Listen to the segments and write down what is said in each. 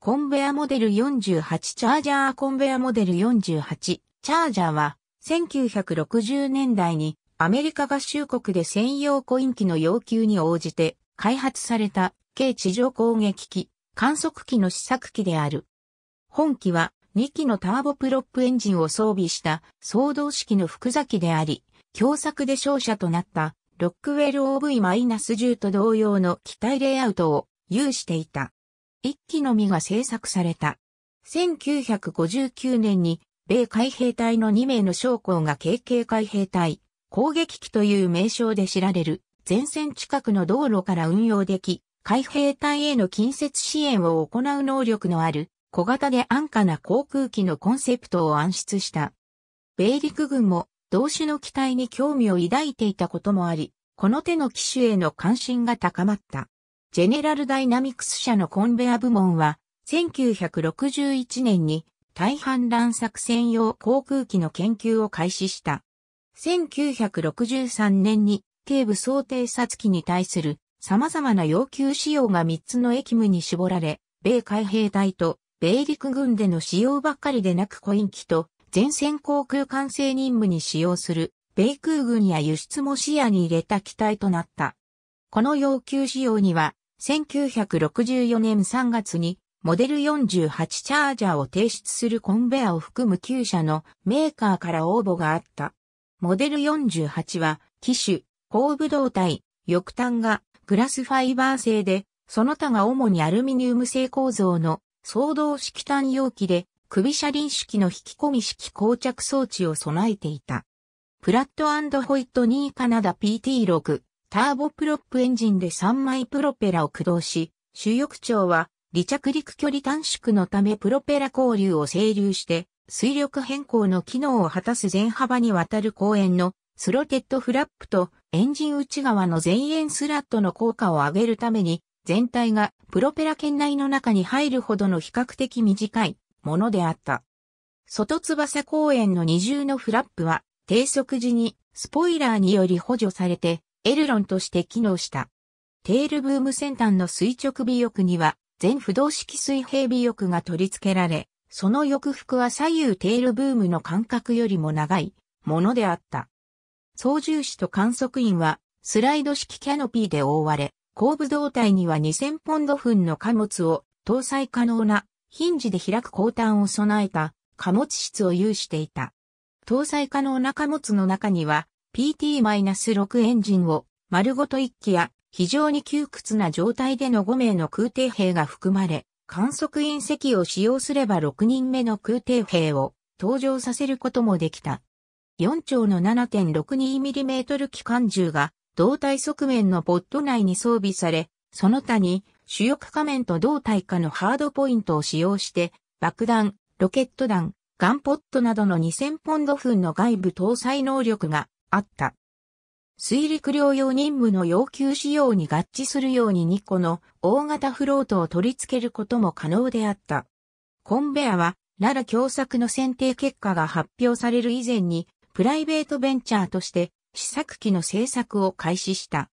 コンベアモデル48チャージャーコンベアモデル48チャージャーは1960年代にアメリカ合衆国で専用コイン機の要求に応じて開発された軽地上攻撃機観測機の試作機である。本機は2機のターボプロップエンジンを装備した総動式の複座機であり、共作で勝者となったロックウェル OV-10 と同様の機体レイアウトを有していた。一機のみが製作された。1959年に、米海兵隊の2名の将校が KK 海兵隊、攻撃機という名称で知られる、前線近くの道路から運用でき、海兵隊への近接支援を行う能力のある、小型で安価な航空機のコンセプトを暗出した。米陸軍も同種の機体に興味を抱いていたこともあり、この手の機種への関心が高まった。ジェネラルダイナミクス社のコンベア部門は、1961年に大反乱作戦用航空機の研究を開始した。1963年に、警部総偵察機に対する様々な要求仕様が3つの駅務に絞られ、米海兵隊と米陸軍での使用ばっかりでなくコイン機と前線航空管制任務に使用する米空軍や輸出も視野に入れた機体となった。この要求仕様には1964年3月にモデル48チャージャーを提出するコンベアを含む9社のメーカーから応募があった。モデル48は機種、後部胴体、翼端がグラスファイバー製で、その他が主にアルミニウム製構造の総動式単容器で首車輪式の引き込み式膠着装置を備えていた。プラットホイットニーカナダ PT6 ターボプロップエンジンで3枚プロペラを駆動し、主翼長は離着陸距離短縮のためプロペラ交流を整流して、水力変更の機能を果たす全幅にわたる公園のスロテッドフラップとエンジン内側の前円スラットの効果を上げるために、全体がプロペラ圏内の中に入るほどの比較的短いものであった。外翼公園の二重のフラップは低速時にスポイラーにより補助されてエルロンとして機能した。テールブーム先端の垂直尾翼には全不動式水平尾翼が取り付けられ、その翼幅は左右テールブームの間隔よりも長いものであった。操縦士と観測員はスライド式キャノピーで覆われ、後部胴体には2000ポンド分の貨物を搭載可能なヒンジで開く後端を備えた貨物室を有していた。搭載可能な貨物の中には PT-6 エンジンを丸ごと1機や非常に窮屈な状態での5名の空挺兵が含まれ、観測員席を使用すれば6人目の空挺兵を登場させることもできた。4丁の 7.62mm 機関銃が胴体側面のポット内に装備され、その他に主翼仮面と胴体下のハードポイントを使用して爆弾、ロケット弾、ガンポットなどの2000ポンド分の外部搭載能力があった。水陸両用任務の要求仕様に合致するように2個の大型フロートを取り付けることも可能であった。コンベアは、ララ共作の選定結果が発表される以前に、プライベートベンチャーとして試作機の製作を開始した。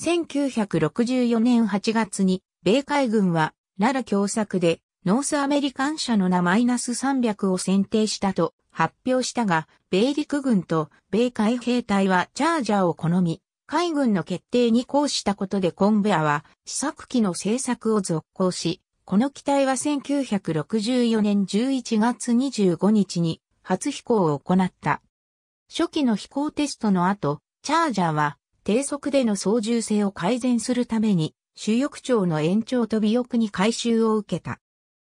1964年8月に、米海軍は、ララ共作で、ノースアメリカン社の名マイナス300を選定したと発表したが、米陸軍と米海兵隊はチャージャーを好み、海軍の決定に抗したことでコンベアは試作機の製作を続行し、この機体は1964年11月25日に初飛行を行った。初期の飛行テストの後、チャージャーは低速での操縦性を改善するために主翼長の延長と尾翼に回収を受けた。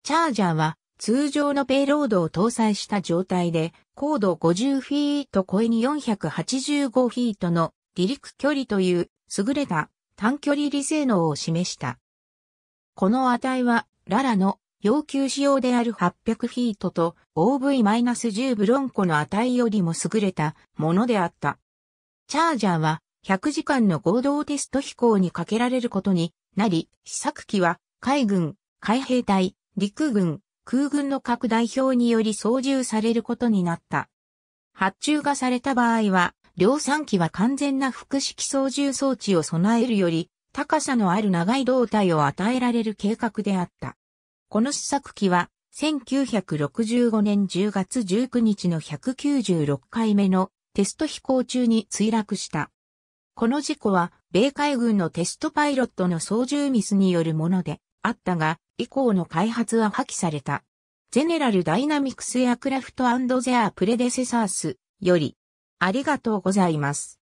チャージャーは通常のペイロードを搭載した状態で、高度50フィート超えに485フィートの離陸距離という優れた短距離離性能を示した。この値は、ララの要求仕様である800フィートと OV-10 ブロンコの値よりも優れたものであった。チャージャーは100時間の合同テスト飛行にかけられることになり、試作機は海軍、海兵隊、陸軍、空軍の各代表により操縦されることになった。発注がされた場合は、量産機は完全な複式操縦装置を備えるより、高さのある長い胴体を与えられる計画であった。この試作機は、1965年10月19日の196回目のテスト飛行中に墜落した。この事故は、米海軍のテストパイロットの操縦ミスによるもので、あったが、以降の開発は破棄された。ゼネラルダイナミクスエアクラフトゼアプレデセサースより、ありがとうございます。